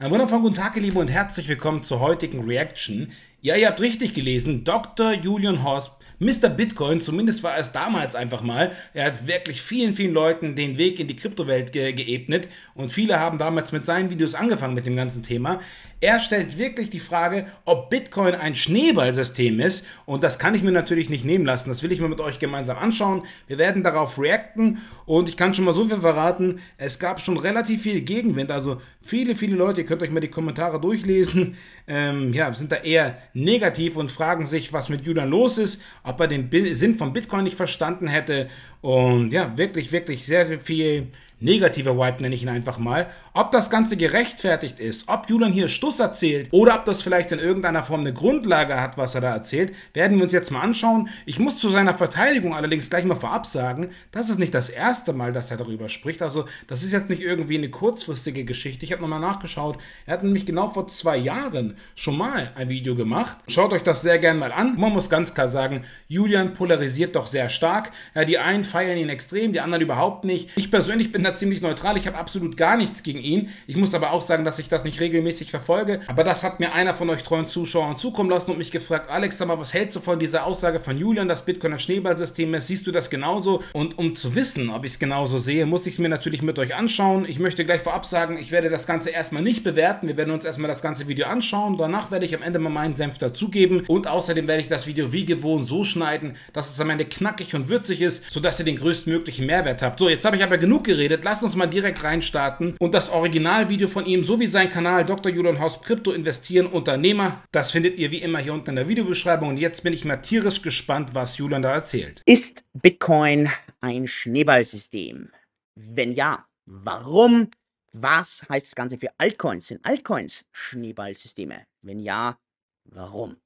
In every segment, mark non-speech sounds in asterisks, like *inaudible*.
Ein wundervoller guten Tag, ihr Lieben, und herzlich willkommen zur heutigen Reaction. Ja, ihr habt richtig gelesen, Dr. Julian Horst Mr. Bitcoin, zumindest war es damals einfach mal, er hat wirklich vielen, vielen Leuten den Weg in die Kryptowelt ge geebnet und viele haben damals mit seinen Videos angefangen mit dem ganzen Thema. Er stellt wirklich die Frage, ob Bitcoin ein Schneeballsystem ist und das kann ich mir natürlich nicht nehmen lassen. Das will ich mir mit euch gemeinsam anschauen. Wir werden darauf reacten und ich kann schon mal so viel verraten, es gab schon relativ viel Gegenwind, also viele, viele Leute, ihr könnt euch mal die Kommentare durchlesen, ähm, ja, sind da eher negativ und fragen sich, was mit Julian los ist, ob er den Sinn von Bitcoin nicht verstanden hätte. Und ja, wirklich, wirklich sehr, sehr viel negativer Wipe nenne ich ihn einfach mal, ob das Ganze gerechtfertigt ist, ob Julian hier Stuss erzählt oder ob das vielleicht in irgendeiner Form eine Grundlage hat, was er da erzählt, werden wir uns jetzt mal anschauen. Ich muss zu seiner Verteidigung allerdings gleich mal vorab sagen, das ist nicht das erste Mal, dass er darüber spricht. Also das ist jetzt nicht irgendwie eine kurzfristige Geschichte. Ich habe nochmal nachgeschaut. Er hat nämlich genau vor zwei Jahren schon mal ein Video gemacht. Schaut euch das sehr gerne mal an. Man muss ganz klar sagen, Julian polarisiert doch sehr stark. Ja, die einen feiern ihn extrem, die anderen überhaupt nicht. Ich persönlich bin da da ziemlich neutral. Ich habe absolut gar nichts gegen ihn. Ich muss aber auch sagen, dass ich das nicht regelmäßig verfolge. Aber das hat mir einer von euch treuen Zuschauern zukommen lassen und mich gefragt, Alex, sag mal, was hältst du von dieser Aussage von Julian, dass Bitcoin ein Schneeballsystem ist? Siehst du das genauso? Und um zu wissen, ob ich es genauso sehe, muss ich es mir natürlich mit euch anschauen. Ich möchte gleich vorab sagen, ich werde das Ganze erstmal nicht bewerten. Wir werden uns erstmal das ganze Video anschauen. Danach werde ich am Ende mal meinen Senf dazugeben. Und außerdem werde ich das Video wie gewohnt so schneiden, dass es am Ende knackig und würzig ist, sodass ihr den größtmöglichen Mehrwert habt. So, jetzt habe ich aber genug geredet findet, lasst uns mal direkt reinstarten und das Originalvideo von ihm sowie sein Kanal Dr. Julian Haus Krypto investieren Unternehmer, das findet ihr wie immer hier unten in der Videobeschreibung und jetzt bin ich mal tierisch gespannt, was Julian da erzählt. Ist Bitcoin ein Schneeballsystem? Wenn ja, warum? Was heißt das Ganze für Altcoins? Sind Altcoins Schneeballsysteme? Wenn ja, warum?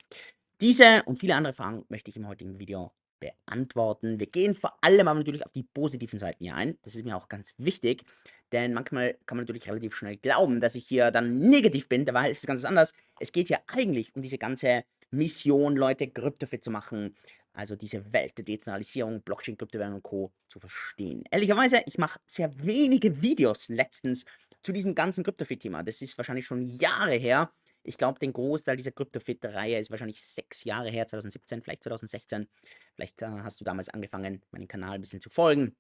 Diese und viele andere Fragen möchte ich im heutigen Video beantworten. Wir gehen vor allem aber natürlich auf die positiven Seiten hier ein. Das ist mir auch ganz wichtig, denn manchmal kann man natürlich relativ schnell glauben, dass ich hier dann negativ bin. Dabei ist es ganz anders. Es geht hier eigentlich um diese ganze Mission, Leute kryptofit zu machen. Also diese Welt der Dezentralisierung, Blockchain, Kryptowährung und Co. zu verstehen. Ehrlicherweise, ich mache sehr wenige Videos letztens zu diesem ganzen Kryptofit-Thema. Das ist wahrscheinlich schon Jahre her. Ich glaube, den Großteil dieser Kryptofit-Reihe ist wahrscheinlich sechs Jahre her, 2017, vielleicht 2016. Vielleicht äh, hast du damals angefangen, meinen Kanal ein bisschen zu folgen.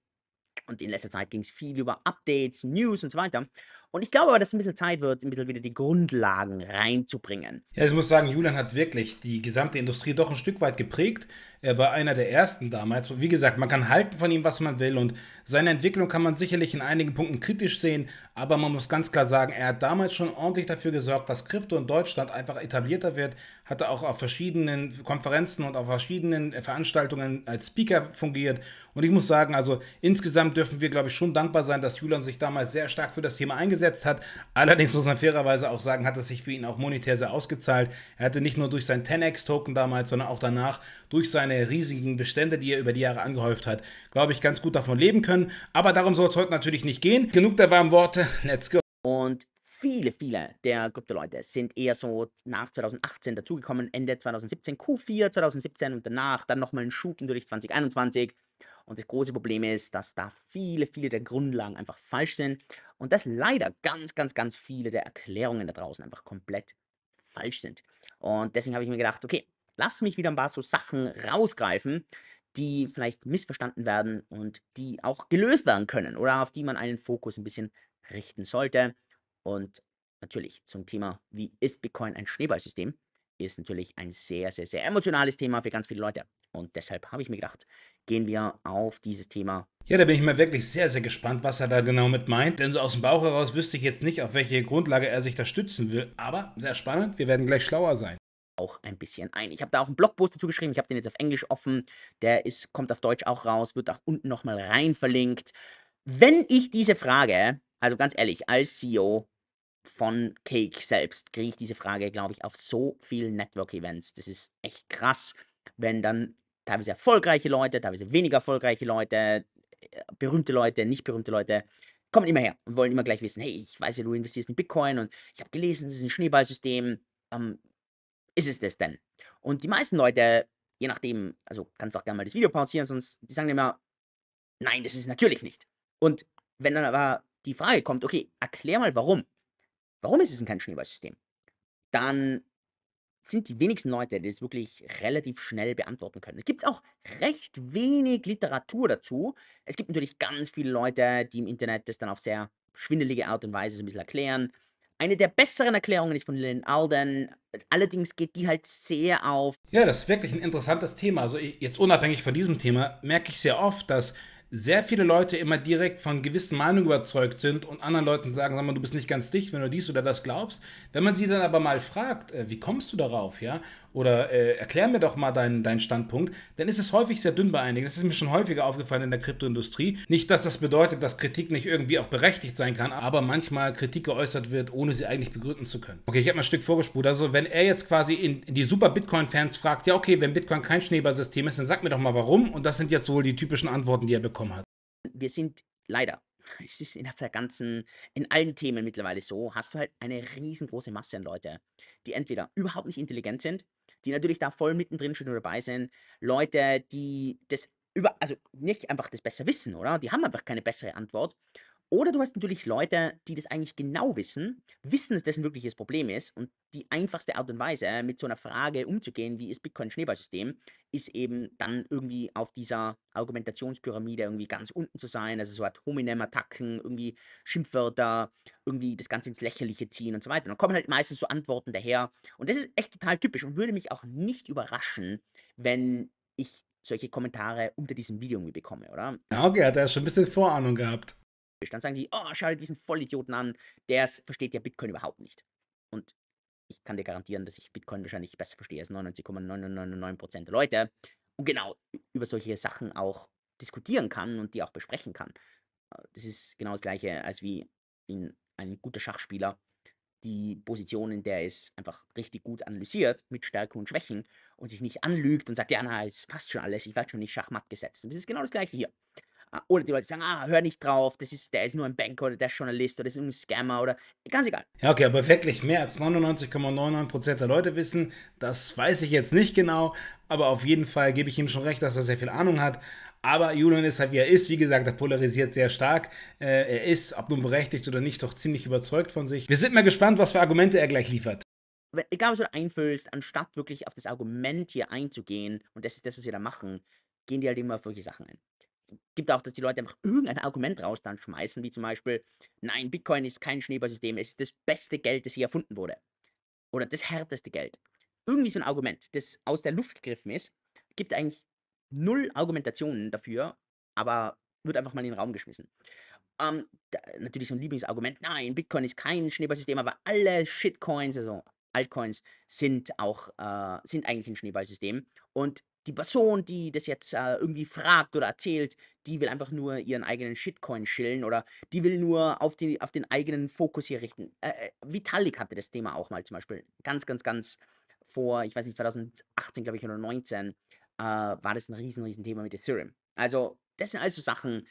Und in letzter Zeit ging es viel über Updates, News und so weiter. Und ich glaube aber, dass es ein bisschen Zeit wird, ein bisschen wieder die Grundlagen reinzubringen. Ja, ich muss sagen, Julian hat wirklich die gesamte Industrie doch ein Stück weit geprägt. Er war einer der ersten damals. Und wie gesagt, man kann halten von ihm, was man will. Und seine Entwicklung kann man sicherlich in einigen Punkten kritisch sehen. Aber man muss ganz klar sagen, er hat damals schon ordentlich dafür gesorgt, dass Krypto in Deutschland einfach etablierter wird. Hatte auch auf verschiedenen Konferenzen und auf verschiedenen Veranstaltungen als Speaker fungiert. Und ich muss sagen, also insgesamt dürfen wir, glaube ich, schon dankbar sein, dass Julian sich damals sehr stark für das Thema eingesetzt hat durchgesetzt hat. Allerdings muss man fairerweise auch sagen, hat es sich für ihn auch monetär sehr ausgezahlt. Er hatte nicht nur durch seinen 10x-Token damals, sondern auch danach durch seine riesigen Bestände, die er über die Jahre angehäuft hat, glaube ich, ganz gut davon leben können. Aber darum soll es heute natürlich nicht gehen. Genug der warmen Worte, let's go. Und viele, viele der Krypto-Leute sind eher so nach 2018 dazugekommen, Ende 2017, Q4 2017 und danach dann nochmal ein Schub durch 2021. Und das große Problem ist, dass da viele, viele der Grundlagen einfach falsch sind und dass leider ganz, ganz, ganz viele der Erklärungen da draußen einfach komplett falsch sind. Und deswegen habe ich mir gedacht, okay, lass mich wieder ein paar so Sachen rausgreifen, die vielleicht missverstanden werden und die auch gelöst werden können oder auf die man einen Fokus ein bisschen richten sollte. Und natürlich zum Thema, wie ist Bitcoin ein Schneeballsystem? ist natürlich ein sehr, sehr, sehr emotionales Thema für ganz viele Leute. Und deshalb habe ich mir gedacht, gehen wir auf dieses Thema. Ja, da bin ich mal wirklich sehr, sehr gespannt, was er da genau mit meint. Denn so aus dem Bauch heraus wüsste ich jetzt nicht, auf welche Grundlage er sich da stützen will. Aber sehr spannend, wir werden gleich schlauer sein auch ein bisschen ein. Ich habe da auch einen Blogpost dazu geschrieben, ich habe den jetzt auf Englisch offen, der ist, kommt auf Deutsch auch raus, wird auch unten nochmal rein verlinkt. Wenn ich diese Frage, also ganz ehrlich, als CEO von Cake selbst kriege ich diese Frage, glaube ich, auf so vielen Network-Events. Das ist echt krass, wenn dann teilweise erfolgreiche Leute, teilweise weniger erfolgreiche Leute, äh, berühmte Leute, nicht berühmte Leute, kommen immer her und wollen immer gleich wissen, hey, ich weiß ja, du investierst in Bitcoin und ich habe gelesen, es ist ein Schneeballsystem. Ähm, ist es das denn? Und die meisten Leute, je nachdem, also kannst du auch gerne mal das Video pausieren, sonst die sagen immer, nein, das ist natürlich nicht. Und wenn dann aber die Frage kommt, okay, erklär mal warum, Warum ist es denn kein Schneeballsystem? Dann sind die wenigsten Leute, die das wirklich relativ schnell beantworten können. Es gibt auch recht wenig Literatur dazu. Es gibt natürlich ganz viele Leute, die im Internet das dann auf sehr schwindelige Art und Weise so ein bisschen erklären. Eine der besseren Erklärungen ist von Lynn Alden. Allerdings geht die halt sehr auf. Ja, das ist wirklich ein interessantes Thema. Also jetzt unabhängig von diesem Thema merke ich sehr oft, dass sehr viele Leute immer direkt von gewissen Meinungen überzeugt sind und anderen Leuten sagen, sag mal, du bist nicht ganz dicht, wenn du dies oder das glaubst. Wenn man sie dann aber mal fragt, äh, wie kommst du darauf, ja, oder äh, erklär mir doch mal deinen, deinen Standpunkt, dann ist es häufig sehr dünn bei einigen. Das ist mir schon häufiger aufgefallen in der Kryptoindustrie. Nicht, dass das bedeutet, dass Kritik nicht irgendwie auch berechtigt sein kann, aber manchmal Kritik geäußert wird, ohne sie eigentlich begründen zu können. Okay, ich habe mal ein Stück vorgespult. Also, wenn er jetzt quasi in, in die super Bitcoin-Fans fragt, ja, okay, wenn Bitcoin kein Schneeballsystem ist, dann sag mir doch mal warum. Und das sind jetzt wohl die typischen Antworten, die er bekommen hat. Wir sind leider *laughs* es ist in der ganzen, in allen Themen mittlerweile so, hast du halt eine riesengroße Masse an Leute, die entweder überhaupt nicht intelligent sind die natürlich da voll mittendrin schon dabei sind, Leute, die das über, also nicht einfach das besser wissen, oder? Die haben einfach keine bessere Antwort oder du hast natürlich Leute, die das eigentlich genau wissen, wissen, dass das ein wirkliches Problem ist und die einfachste Art und Weise, mit so einer Frage umzugehen, wie ist Bitcoin Schneeballsystem, ist eben dann irgendwie auf dieser Argumentationspyramide irgendwie ganz unten zu sein, also so Art Hominem-Attacken, irgendwie Schimpfwörter, irgendwie das Ganze ins Lächerliche ziehen und so weiter. Und dann kommen halt meistens so Antworten daher. Und das ist echt total typisch und würde mich auch nicht überraschen, wenn ich solche Kommentare unter diesem Video irgendwie bekomme, oder? okay, hat er schon ein bisschen Vorahnung gehabt. Dann sagen die, oh, schau dir diesen Vollidioten an, der versteht ja Bitcoin überhaupt nicht. Und ich kann dir garantieren, dass ich Bitcoin wahrscheinlich besser verstehe als 99,999% der Leute. Und genau über solche Sachen auch diskutieren kann und die auch besprechen kann. Äh, das ist genau das Gleiche, als wie ein guter Schachspieler die Position, in der es einfach richtig gut analysiert, mit Stärken und Schwächen und sich nicht anlügt und sagt, ja, na, es passt schon alles, ich werde schon nicht Schachmatt gesetzt. Und das ist genau das Gleiche hier. Ah, oder die Leute sagen, ah, hör nicht drauf, das ist, der ist nur ein Banker oder der ist Journalist oder das ist ein Scammer oder ganz egal. Ja, okay, aber wirklich mehr als 99,99% der Leute wissen, das weiß ich jetzt nicht genau, aber auf jeden Fall gebe ich ihm schon recht, dass er sehr viel Ahnung hat. Aber Julian ist halt wie er ist. Wie gesagt, er polarisiert sehr stark. Äh, er ist, ob nun berechtigt oder nicht, doch ziemlich überzeugt von sich. Wir sind mal gespannt, was für Argumente er gleich liefert. Wenn, egal, was du da einfüllst, anstatt wirklich auf das Argument hier einzugehen, und das ist das, was wir da machen, gehen die halt immer auf solche Sachen ein gibt auch, dass die Leute einfach irgendein Argument raus dann schmeißen, wie zum Beispiel, nein, Bitcoin ist kein Schneeballsystem, es ist das beste Geld, das je erfunden wurde. Oder das härteste Geld. Irgendwie so ein Argument, das aus der Luft gegriffen ist, gibt eigentlich null Argumentationen dafür, aber wird einfach mal in den Raum geschmissen. Ähm, da, natürlich so ein Lieblingsargument, nein, Bitcoin ist kein Schneeballsystem, aber alle Shitcoins, also Altcoins, sind auch, äh, sind eigentlich ein Schneeballsystem. Und die Person, die das jetzt äh, irgendwie fragt oder erzählt, die will einfach nur ihren eigenen Shitcoin schillen oder die will nur auf, die, auf den eigenen Fokus hier richten. Äh, Vitalik hatte das Thema auch mal zum Beispiel ganz, ganz, ganz vor, ich weiß nicht, 2018, glaube ich, oder 19, äh, war das ein riesen, riesen Thema mit Ethereum. Also das sind also Sachen,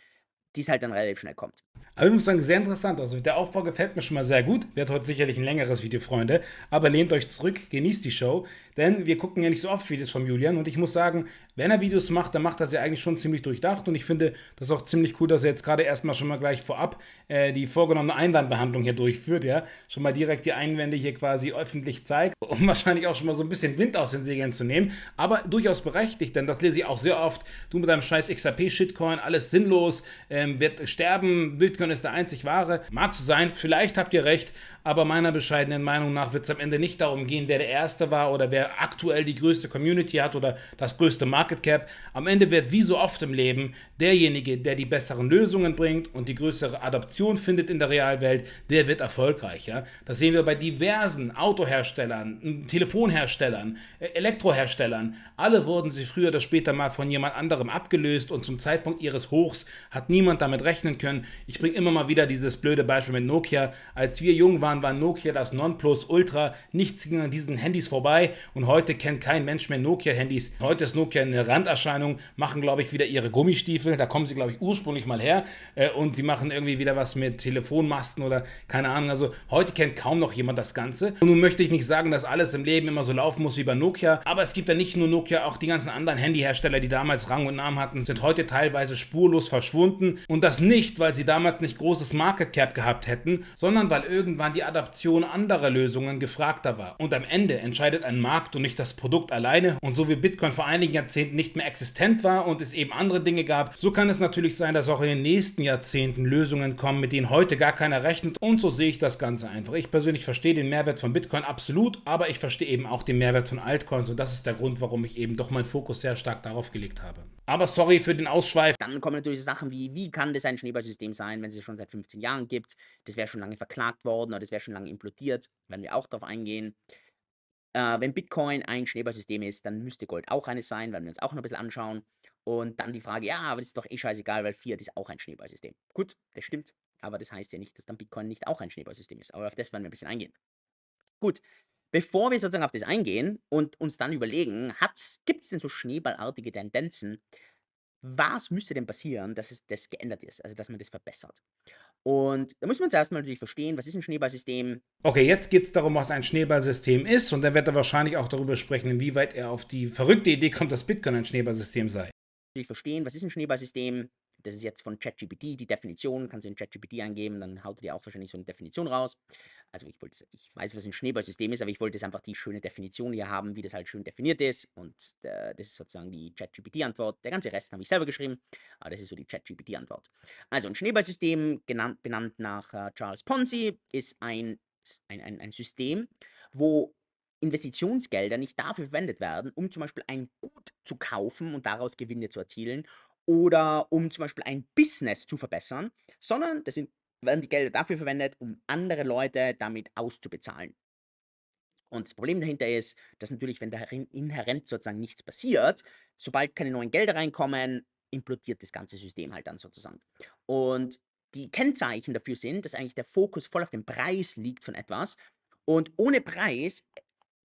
die es halt dann relativ schnell kommt. Aber ich muss sagen, sehr interessant. Also der Aufbau gefällt mir schon mal sehr gut. Wird heute sicherlich ein längeres Video, Freunde. Aber lehnt euch zurück, genießt die Show. Denn wir gucken ja nicht so oft Videos von Julian. Und ich muss sagen, wenn er Videos macht, dann macht das ja eigentlich schon ziemlich durchdacht und ich finde das auch ziemlich cool, dass er jetzt gerade erstmal schon mal gleich vorab äh, die vorgenommene Einwandbehandlung hier durchführt, ja. Schon mal direkt die Einwände hier quasi öffentlich zeigt, *laughs* um wahrscheinlich auch schon mal so ein bisschen Wind aus den Segeln zu nehmen, aber durchaus berechtigt, denn das lese ich auch sehr oft. Du mit deinem scheiß XRP-Shitcoin, alles sinnlos, ähm, wird sterben, Bitcoin ist der einzig wahre. Mag so sein, vielleicht habt ihr recht, aber meiner bescheidenen Meinung nach wird es am Ende nicht darum gehen, wer der Erste war oder wer aktuell die größte Community hat oder das größte Marketing Market Cap. Am Ende wird wie so oft im Leben derjenige, der die besseren Lösungen bringt und die größere Adoption findet in der Realwelt, der wird erfolgreicher. Das sehen wir bei diversen Autoherstellern, Telefonherstellern, äh, Elektroherstellern. Alle wurden sie früher oder später mal von jemand anderem abgelöst und zum Zeitpunkt ihres Hochs hat niemand damit rechnen können. Ich bringe immer mal wieder dieses blöde Beispiel mit Nokia. Als wir jung waren, war Nokia das Nonplus Ultra. Nichts ging an diesen Handys vorbei und heute kennt kein Mensch mehr Nokia-Handys. Heute ist Nokia ein eine Randerscheinung, machen, glaube ich, wieder ihre Gummistiefel. Da kommen sie, glaube ich, ursprünglich mal her. Äh, und sie machen irgendwie wieder was mit Telefonmasten oder keine Ahnung. Also heute kennt kaum noch jemand das Ganze. Und nun möchte ich nicht sagen, dass alles im Leben immer so laufen muss wie bei Nokia. Aber es gibt ja nicht nur Nokia, auch die ganzen anderen Handyhersteller, die damals Rang und Namen hatten, sind heute teilweise spurlos verschwunden. Und das nicht, weil sie damals nicht großes Market Cap gehabt hätten, sondern weil irgendwann die Adaption anderer Lösungen gefragter war. Und am Ende entscheidet ein Markt und nicht das Produkt alleine. Und so wie Bitcoin vor einigen Jahrzehnten Jahrzehnten nicht mehr existent war und es eben andere Dinge gab, so kann es natürlich sein, dass auch in den nächsten Jahrzehnten Lösungen kommen, mit denen heute gar keiner rechnet und so sehe ich das Ganze einfach. Ich persönlich verstehe den Mehrwert von Bitcoin absolut, aber ich verstehe eben auch den Mehrwert von Altcoins und das ist der Grund, warum ich eben doch meinen Fokus sehr stark darauf gelegt habe. Aber sorry für den Ausschweif. Dann kommen natürlich Sachen wie, wie kann das ein Schneeballsystem sein, wenn es es schon seit 15 Jahren gibt? Das wäre schon lange verklagt worden oder das wäre schon lange implodiert. Werden wir auch darauf eingehen. Äh, wenn Bitcoin ein Schneeballsystem ist, dann müsste Gold auch eines sein, werden wir uns auch noch ein bisschen anschauen. Und dann die Frage, ja, aber das ist doch eh scheißegal, weil Fiat ist auch ein Schneeballsystem. Gut, das stimmt, aber das heißt ja nicht, dass dann Bitcoin nicht auch ein Schneeballsystem ist. Aber auf das werden wir ein bisschen eingehen. Gut, bevor wir sozusagen auf das eingehen und uns dann überlegen, gibt es denn so schneeballartige Tendenzen, was müsste denn passieren, dass es das geändert ist, also dass man das verbessert. Und da muss man zuerst mal natürlich verstehen, was ist ein Schneeballsystem. Okay, jetzt geht es darum, was ein Schneeballsystem ist und dann wird er wahrscheinlich auch darüber sprechen, inwieweit er auf die verrückte Idee kommt, dass Bitcoin ein Schneeballsystem sei. Natürlich verstehen, was ist ein Schneeballsystem, das ist jetzt von ChatGPT, die Definition kannst du in ChatGPT eingeben, dann haut er dir auch wahrscheinlich so eine Definition raus. Also ich wollte, ich weiß, was ein Schneeballsystem ist, aber ich wollte jetzt einfach die schöne Definition hier haben, wie das halt schön definiert ist. Und äh, das ist sozusagen die ChatGPT-Antwort. Der ganze Rest habe ich selber geschrieben, aber das ist so die ChatGPT-Antwort. Also ein Schneeballsystem, genannt, benannt nach äh, Charles Ponzi, ist ein, ein, ein, ein System, wo Investitionsgelder nicht dafür verwendet werden, um zum Beispiel ein Gut zu kaufen und daraus Gewinne zu erzielen oder um zum Beispiel ein Business zu verbessern, sondern das sind, werden die Gelder dafür verwendet, um andere Leute damit auszubezahlen. Und das Problem dahinter ist, dass natürlich, wenn da inhärent sozusagen nichts passiert, sobald keine neuen Gelder reinkommen, implodiert das ganze System halt dann sozusagen. Und die Kennzeichen dafür sind, dass eigentlich der Fokus voll auf dem Preis liegt von etwas. Und ohne Preis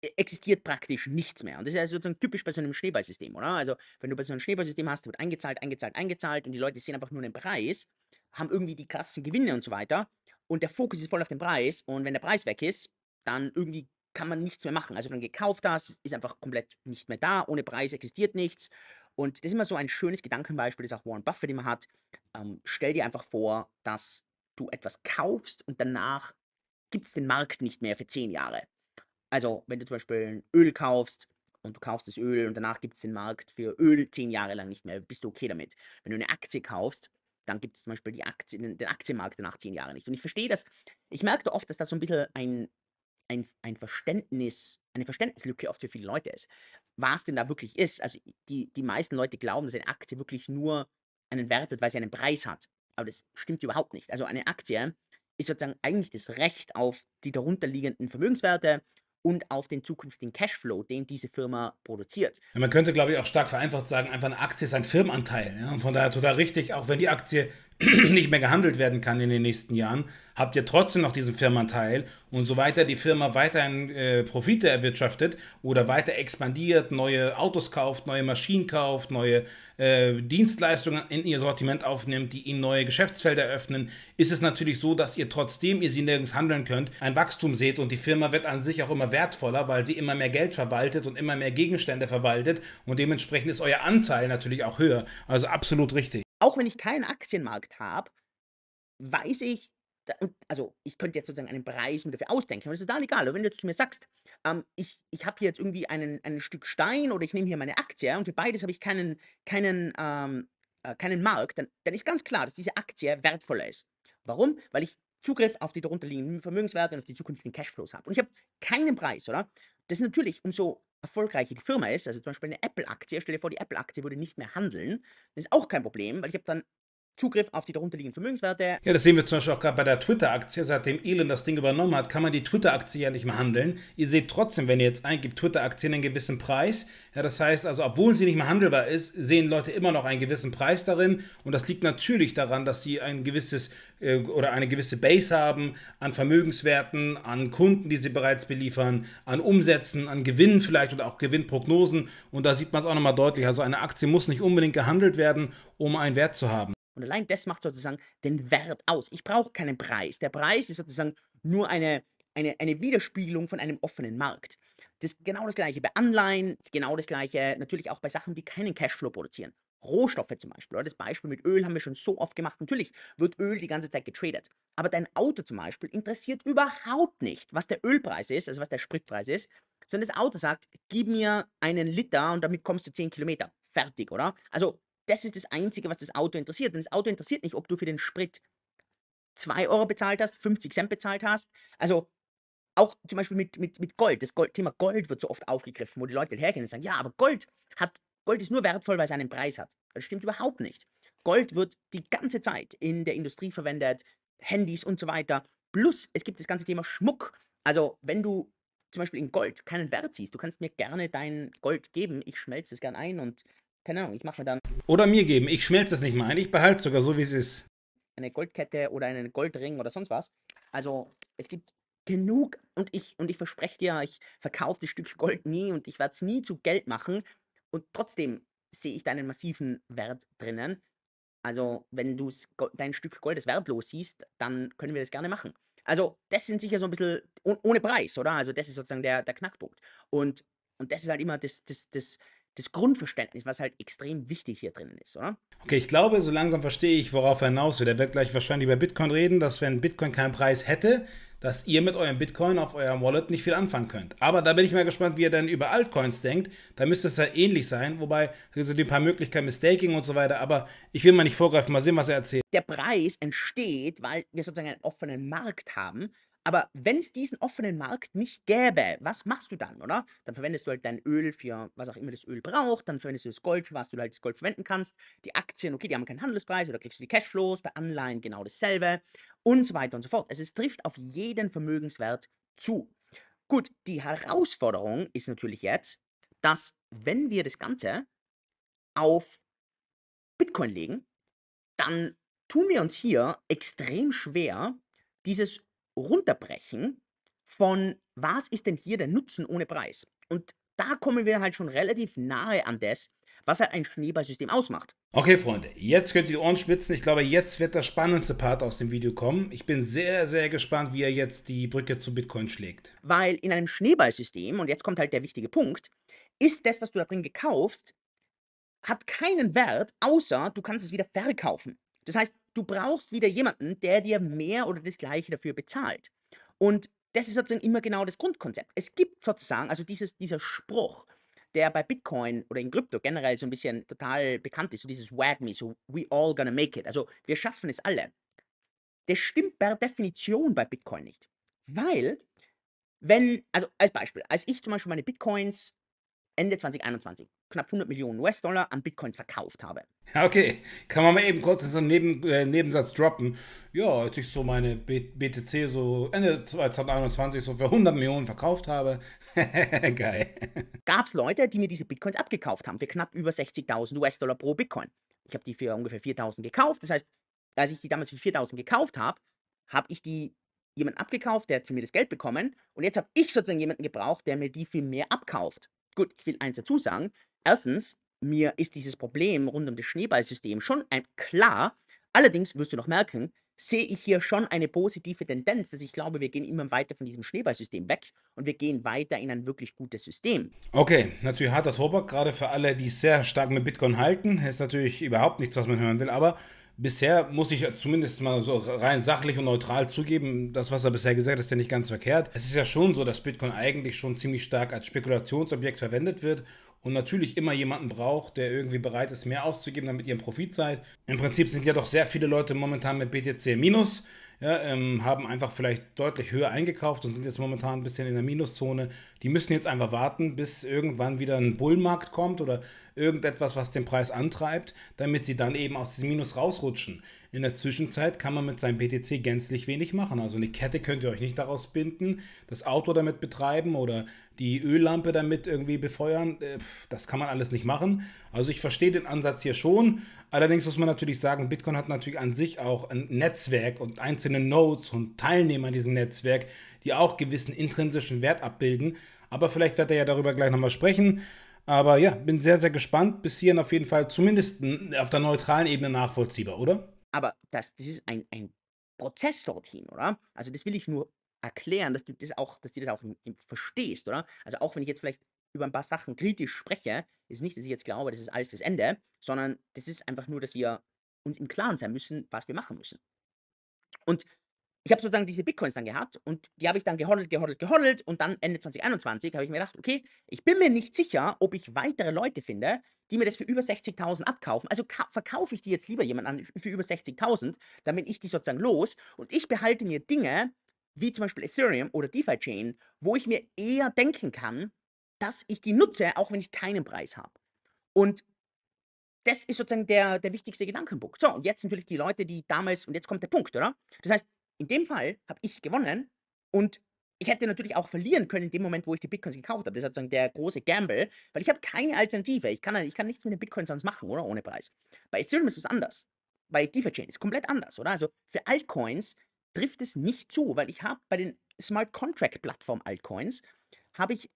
E-, existiert praktisch nichts mehr. Und das ist ja also sozusagen typisch bei so einem Schneeballsystem, oder? Also, wenn du bei so einem Schneeballsystem hast, wird eingezahlt, eingezahlt, eingezahlt und die Leute sehen einfach nur den Preis, haben irgendwie die krassen Gewinne und so weiter und der Fokus ist voll auf den Preis und wenn der Preis weg ist, dann irgendwie kann man nichts mehr machen. Also, wenn du gekauft hast, ist einfach komplett nicht mehr da, ohne Preis existiert nichts. Und das ist immer so ein schönes Gedankenbeispiel, das auch Warren Buffett immer hat. Ähm, stell dir einfach vor, dass du etwas kaufst und danach gibt es den Markt nicht mehr für zehn Jahre. Also, wenn du zum Beispiel Öl kaufst und du kaufst das Öl und danach gibt es den Markt für Öl zehn Jahre lang nicht mehr, bist du okay damit. Wenn du eine Aktie kaufst, dann gibt es zum Beispiel die Aktie, den Aktienmarkt danach zehn Jahre nicht. Und ich verstehe das. Ich merke da oft, dass das so ein bisschen ein, ein, ein Verständnis, eine Verständnislücke oft für viele Leute ist. Was denn da wirklich ist. Also die, die meisten Leute glauben, dass eine Aktie wirklich nur einen Wert hat, weil sie einen Preis hat. Aber das stimmt überhaupt nicht. Also eine Aktie ist sozusagen eigentlich das Recht auf die darunterliegenden Vermögenswerte und auf den zukünftigen Cashflow, den diese Firma produziert. man könnte, glaube ich, auch stark vereinfacht sagen, einfach eine Aktie ist ein Firmenanteil. Ja? Und von daher total richtig, auch wenn die Aktie *clears throat* nicht mehr gehandelt werden kann in den nächsten Jahren, habt ihr trotzdem noch diesen Firmenteil. Und so weiter die Firma weiterhin äh, Profite erwirtschaftet oder weiter expandiert, neue Autos kauft, neue Maschinen kauft, neue äh, Dienstleistungen in ihr Sortiment aufnimmt, die ihnen neue Geschäftsfelder öffnen, ist es natürlich so, dass ihr trotzdem ihr sie nirgends handeln könnt, ein Wachstum seht und die Firma wird an sich auch immer wertvoller, weil sie immer mehr Geld verwaltet und immer mehr Gegenstände verwaltet und dementsprechend ist euer Anteil natürlich auch höher. Also absolut richtig auch wenn ich keinen Aktienmarkt habe, weiß ich, also ich könnte jetzt sozusagen einen Preis mir dafür ausdenken, aber das ist total egal. Aber wenn du jetzt zu mir sagst, ähm, ich, ich habe hier jetzt irgendwie einen, ein Stück Stein oder ich nehme hier meine Aktie und für beides habe ich keinen, keinen, ähm, äh, keinen Markt, dann, dann ist ganz klar, dass diese Aktie wertvoller ist. Warum? Weil ich Zugriff auf die darunterliegenden Vermögenswerte und auf die zukünftigen Cashflows habe. Und ich habe keinen Preis, oder? Das ist natürlich, umso erfolgreiche die Firma ist, also zum Beispiel eine Apple-Aktie, stell dir vor, die Apple-Aktie würde nicht mehr handeln, das ist auch kein Problem, weil ich habe dann Zugriff auf die darunterliegenden Vermögenswerte. Ja, das sehen wir zum Beispiel auch gerade bei der Twitter-Aktie. Seitdem Elon das Ding übernommen hat, kann man die Twitter-Aktie ja nicht mehr handeln. Ihr seht trotzdem, wenn ihr jetzt eingibt, Twitter-Aktien einen gewissen Preis. Ja, das heißt also, obwohl sie nicht mehr handelbar ist, sehen Leute immer noch einen gewissen Preis darin. Und das liegt natürlich daran, dass sie ein gewisses äh, oder eine gewisse Base haben an Vermögenswerten, an Kunden, die sie bereits beliefern, an Umsätzen, an Gewinnen vielleicht oder auch Gewinnprognosen. Und da sieht man es auch nochmal deutlich. Also eine Aktie muss nicht unbedingt gehandelt werden, um einen Wert zu haben. Und allein das macht sozusagen den Wert aus. Ich brauche keinen Preis. Der Preis ist sozusagen nur eine, eine, eine Widerspiegelung von einem offenen Markt. Das ist genau das gleiche bei Anleihen, genau das gleiche natürlich auch bei Sachen, die keinen Cashflow produzieren. Rohstoffe zum Beispiel. das Beispiel mit Öl haben wir schon so oft gemacht. Natürlich wird Öl die ganze Zeit getradet. Aber dein Auto zum Beispiel interessiert überhaupt nicht, was der Ölpreis ist, also was der Spritpreis ist, sondern das Auto sagt, gib mir einen Liter und damit kommst du 10 Kilometer. Fertig, oder? Also das ist das Einzige, was das Auto interessiert. Denn das Auto interessiert nicht, ob du für den Sprit 2 Euro bezahlt hast, 50 Cent bezahlt hast. Also auch zum Beispiel mit, mit, mit Gold. Das Gold, Thema Gold wird so oft aufgegriffen, wo die Leute hergehen und sagen, ja, aber Gold, hat, Gold ist nur wertvoll, weil es einen Preis hat. Das stimmt überhaupt nicht. Gold wird die ganze Zeit in der Industrie verwendet, Handys und so weiter. Plus, es gibt das ganze Thema Schmuck. Also, wenn du zum Beispiel in Gold keinen Wert siehst, du kannst mir gerne dein Gold geben, ich schmelze es gern ein und keine Ahnung, ich mache mir dann. Oder mir geben. Ich schmelze es nicht mal ein. Ich behalte es sogar so, wie es ist. Eine Goldkette oder einen Goldring oder sonst was. Also, es gibt genug und ich, und ich verspreche dir, ich verkaufe das Stück Gold nie und ich werde es nie zu Geld machen. Und trotzdem sehe ich deinen massiven Wert drinnen. Also, wenn du dein Stück Gold als wertlos siehst, dann können wir das gerne machen. Also, das sind sicher so ein bisschen ohne Preis, oder? Also, das ist sozusagen der, der Knackpunkt. Und, und das ist halt immer das, das, das, das Grundverständnis, was halt extrem wichtig hier drinnen ist, oder? Okay, ich glaube, so langsam verstehe ich, worauf er hinaus will. Er wird gleich wahrscheinlich über Bitcoin reden, dass wenn Bitcoin keinen Preis hätte, dass ihr mit eurem Bitcoin auf eurem Wallet nicht viel anfangen könnt. Aber da bin ich mal gespannt, wie ihr denn über Altcoins denkt. Da müsste es ja ähnlich sein, wobei es sind ein paar Möglichkeiten mit Staking und so weiter, aber ich will mal nicht vorgreifen, mal sehen, was er erzählt. Der Preis entsteht, weil wir sozusagen einen offenen Markt haben, aber wenn es diesen offenen Markt nicht gäbe, was machst du dann, oder? Dann verwendest du halt dein Öl für was auch immer das Öl braucht, dann verwendest du das Gold, für was du halt das Gold verwenden kannst. Die Aktien, okay, die haben keinen Handelspreis oder kriegst du die Cashflows, bei Anleihen genau dasselbe und so weiter und so fort. Also es trifft auf jeden Vermögenswert zu. Gut, die Herausforderung ist natürlich jetzt, dass wenn wir das Ganze auf Bitcoin legen, dann tun wir uns hier extrem schwer, dieses runterbrechen von was ist denn hier der Nutzen ohne Preis? Und da kommen wir halt schon relativ nahe an das, was halt ein Schneeballsystem ausmacht. Okay, Freunde, jetzt könnt ihr die Ohren spitzen. Ich glaube, jetzt wird der spannendste Part aus dem Video kommen. Ich bin sehr, sehr gespannt, wie er jetzt die Brücke zu Bitcoin schlägt. Weil in einem Schneeballsystem, und jetzt kommt halt der wichtige Punkt, ist das, was du da drin gekaufst, hat keinen Wert, außer du kannst es wieder verkaufen. Das heißt, du brauchst wieder jemanden, der dir mehr oder das Gleiche dafür bezahlt. Und das ist sozusagen immer genau das Grundkonzept. Es gibt sozusagen, also dieses, dieser Spruch, der bei Bitcoin oder in Krypto generell so ein bisschen total bekannt ist, so dieses Wag me, so we all gonna make it. Also wir schaffen es alle. Das stimmt per Definition bei Bitcoin nicht. Weil, wenn, also als Beispiel, als ich zum Beispiel meine Bitcoins Ende 2021 knapp 100 Millionen US-Dollar an Bitcoins verkauft habe. Okay, kann man mal eben kurz in so einen Neben, äh, Nebensatz droppen. Ja, als ich so meine B BTC so Ende 2021 so für 100 Millionen verkauft habe, *laughs* geil. Gab es Leute, die mir diese Bitcoins abgekauft haben für knapp über 60.000 US-Dollar pro Bitcoin. Ich habe die für ungefähr 4.000 gekauft. Das heißt, als ich die damals für 4.000 gekauft habe, habe ich die jemand abgekauft, der hat für mir das Geld bekommen. Und jetzt habe ich sozusagen jemanden gebraucht, der mir die viel mehr abkauft. Gut, ich will eins dazu sagen, Erstens, mir ist dieses Problem rund um das Schneeballsystem schon ein klar. Allerdings wirst du noch merken, sehe ich hier schon eine positive Tendenz, dass ich glaube, wir gehen immer weiter von diesem Schneeballsystem weg und wir gehen weiter in ein wirklich gutes System. Okay, natürlich harter Tobak, gerade für alle, die sehr stark mit Bitcoin halten. Ist natürlich überhaupt nichts, was man hören will, aber bisher muss ich zumindest mal so rein sachlich und neutral zugeben, das, was er bisher gesagt hat, ist ja nicht ganz verkehrt. Es ist ja schon so, dass Bitcoin eigentlich schon ziemlich stark als Spekulationsobjekt verwendet wird und natürlich immer jemanden braucht, der irgendwie bereit ist, mehr auszugeben, damit ihr im Profit seid. Im Prinzip sind ja doch sehr viele Leute momentan mit BTC minus ja, ähm, haben einfach vielleicht deutlich höher eingekauft und sind jetzt momentan ein bisschen in der Minuszone. Die müssen jetzt einfach warten, bis irgendwann wieder ein Bullmarkt kommt oder irgendetwas, was den Preis antreibt, damit sie dann eben aus diesem Minus rausrutschen. In der Zwischenzeit kann man mit seinem BTC gänzlich wenig machen. Also eine Kette könnt ihr euch nicht daraus binden, das Auto damit betreiben oder die Öllampe damit irgendwie befeuern. Äh, das kann man alles nicht machen. Also ich verstehe den Ansatz hier schon, Allerdings muss man natürlich sagen, Bitcoin hat natürlich an sich auch ein Netzwerk und einzelne Nodes und Teilnehmer in diesem Netzwerk, die auch gewissen intrinsischen Wert abbilden. Aber vielleicht wird er ja darüber gleich nochmal sprechen. Aber ja, bin sehr, sehr gespannt. Bis hierhin auf jeden Fall zumindest hm, auf der neutralen Ebene nachvollziehbar, oder? Aber das, das ist ein, ein Prozess dorthin, oder? Also das will ich nur erklären, dass du das auch, dass du das auch verstehst, oder? Also auch wenn ich jetzt vielleicht über ein paar Sachen kritisch spreche, ist nicht, dass ich jetzt glaube, das ist alles das Ende, sondern das ist einfach nur, dass wir uns im Klaren sein müssen, was wir machen müssen. Und ich habe sozusagen diese Bitcoins dann gehabt und die habe ich dann gehoddelt, gehoddelt, gehoddelt und dann Ende 2021 habe ich mir gedacht, okay, ich bin mir nicht sicher, ob ich weitere Leute finde, die mir das für über 60.000 abkaufen. Also verkaufe ich die jetzt lieber jemand an für über 60.000, dann bin ich die sozusagen los und ich behalte mir Dinge wie zum Beispiel Ethereum oder DeFi Chain, wo ich mir eher denken kann, dass ich die nutze, auch wenn ich keinen Preis habe. Und das ist sozusagen der, der wichtigste Gedankenpunkt. So, und jetzt natürlich die Leute, die damals, und jetzt kommt der Punkt, oder? Das heißt, in dem Fall habe ich gewonnen und ich hätte natürlich auch verlieren können in dem Moment, wo ich die Bitcoins gekauft habe. Das ist sozusagen der große Gamble, weil ich habe keine Alternative. Ich kann, ich kann nichts mit den Bitcoins sonst machen, oder? Ohne Preis. Bei Ethereum ist es anders. Bei DeFi-Chain ist komplett anders, oder? Also für Altcoins trifft es nicht zu, weil ich habe bei den Smart Contract plattformen Altcoins habe ich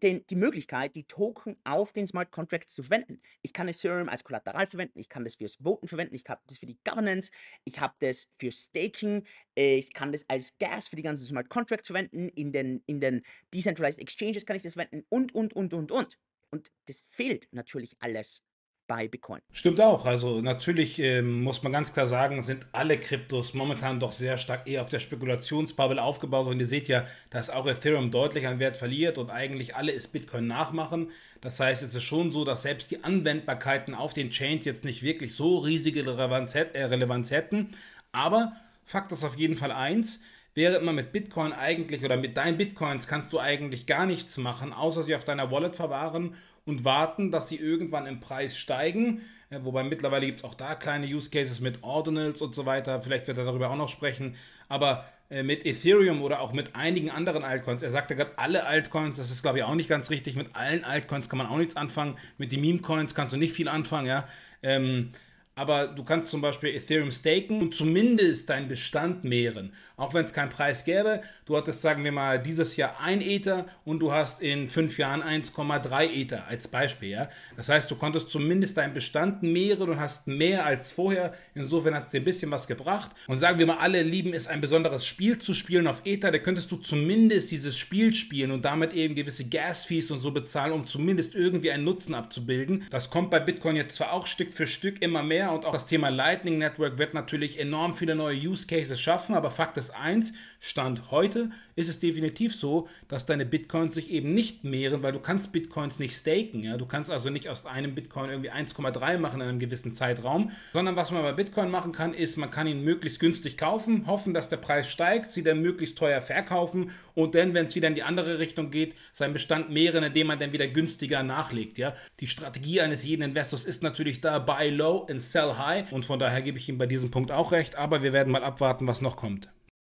den, die Möglichkeit, die Token auf den Smart Contracts zu verwenden. Ich kann Ethereum als Kollateral verwenden, ich kann das fürs Voten verwenden, ich habe das für die Governance, ich habe das für Staking, äh, ich kann das als Gas für die ganzen Smart Contracts verwenden, in den, in den Decentralized Exchanges kann ich das verwenden und, und, und, und, und. Und das fehlt natürlich alles bei Bitcoin. Stimmt auch. Also natürlich ähm, muss man ganz klar sagen, sind alle Kryptos momentan doch sehr stark eher auf der Spekulationsbubble aufgebaut. Und ihr seht ja, dass auch Ethereum deutlich an Wert verliert und eigentlich alle es Bitcoin nachmachen. Das heißt, es ist schon so, dass selbst die Anwendbarkeiten auf den Chains jetzt nicht wirklich so riesige Relevanz, äh, Relevanz hätten. Aber Fakt ist auf jeden Fall eins, während man mit Bitcoin eigentlich oder mit deinen Bitcoins kannst du eigentlich gar nichts machen, außer sie auf deiner Wallet verwahren und warten, dass sie irgendwann im Preis steigen. Äh, wobei mittlerweile gibt es auch da kleine Use Cases mit Ordinals und so weiter. Vielleicht wird er darüber auch noch sprechen. Aber äh, mit Ethereum oder auch mit einigen anderen Altcoins. Er sagte gerade alle Altcoins, das ist glaube ich auch nicht ganz richtig. Mit allen Altcoins kann man auch nichts anfangen. Mit den Meme-Coins kannst du nicht viel anfangen, ja. Ähm, aber du kannst zum Beispiel Ethereum staken und zumindest deinen Bestand mehren. Auch wenn es keinen Preis gäbe, du hattest, sagen wir mal, dieses Jahr ein Ether und du hast in fünf Jahren 1,3 Ether als Beispiel. Ja? Das heißt, du konntest zumindest deinen Bestand mehren und hast mehr als vorher. Insofern hat es dir ein bisschen was gebracht. Und sagen wir mal, alle lieben es, ein besonderes Spiel zu spielen auf Ether, da könntest du zumindest dieses Spiel spielen und damit eben gewisse Gas-Fees und so bezahlen, um zumindest irgendwie einen Nutzen abzubilden. Das kommt bei Bitcoin jetzt zwar auch Stück für Stück immer mehr, mehr und auch das Thema Lightning Network wird natürlich enorm viele neue Use Cases schaffen, aber Fakt ist eins, Stand heute ist es definitiv so, dass deine Bitcoins sich eben nicht mehren, weil du kannst Bitcoins nicht staken, ja, du kannst also nicht aus einem Bitcoin irgendwie 1,3 machen in einem gewissen Zeitraum, sondern was man bei Bitcoin machen kann, ist, man kann ihn möglichst günstig kaufen, hoffen, dass der Preis steigt, sie dann möglichst teuer verkaufen und dann, wenn es wieder in die andere Richtung geht, seinen Bestand mehren, indem man dann wieder günstiger nachlegt, ja. Die Strategie eines jeden Investors ist natürlich da, buy low and sell high und von daher gebe ich ihm bei diesem Punkt auch recht, aber wir werden mal abwarten, was noch kommt.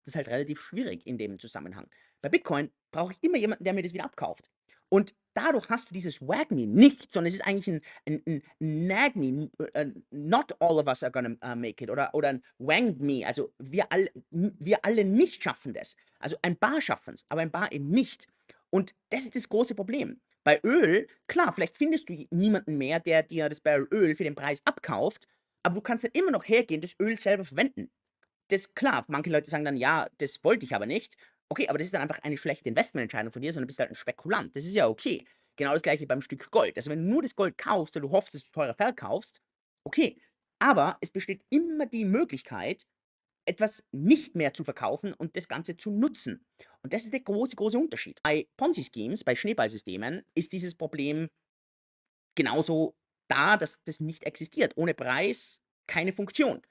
Das ist halt relativ schwierig in dem Zusammenhang. Bei Bitcoin brauche ich immer jemanden, der mir das wieder abkauft. Und dadurch hast du dieses Wag Me nicht, sondern es ist eigentlich ein, ein, ein Nag Me, äh, not all of us are gonna äh, make it oder, oder ein Wang Me, also wir, all, wir alle nicht schaffen das. Also ein paar schaffen es, aber ein paar eben nicht. Und das ist das große Problem. Bei Öl, klar, vielleicht findest du niemanden mehr, der dir das Barrel Öl für den Preis abkauft, aber du kannst dann immer noch hergehen, das Öl selber verwenden. Das klar, manche Leute sagen dann, ja, das wollte ich aber nicht. Okay, aber das ist dann einfach eine schlechte Investmententscheidung von dir, sondern bist halt ein Spekulant. Das ist ja okay. Genau das gleiche beim Stück Gold. Also wenn du nur das Gold kaufst und du hoffst, dass du teurer verkaufst, okay. Aber es besteht immer die Möglichkeit, etwas nicht mehr zu verkaufen und das Ganze zu nutzen. Und das ist der große, große Unterschied. Bei Ponzi-Schemes, bei Schneeballsystemen ist dieses Problem genauso da, dass das nicht existiert. Ohne Preis keine Funktion.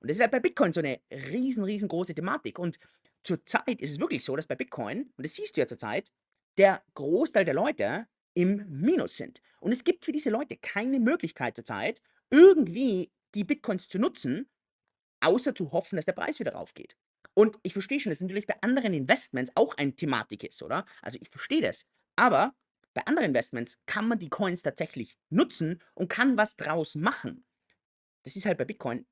Und das ist halt bei Bitcoin so eine riesen, riesengroße Thematik. Und zurzeit ist es wirklich so, dass bei Bitcoin, und das siehst du ja zurzeit, der Großteil der Leute im Minus sind. Und es gibt für diese Leute keine Möglichkeit zurzeit, irgendwie die Bitcoins zu nutzen, außer zu hoffen, dass der Preis wieder raufgeht. Und ich verstehe schon, dass natürlich bei anderen Investments auch ein Thematik ist, oder? Also ich verstehe das. Aber bei anderen Investments kann man die Coins tatsächlich nutzen und kann was draus machen. Das ist halt bei Bitcoin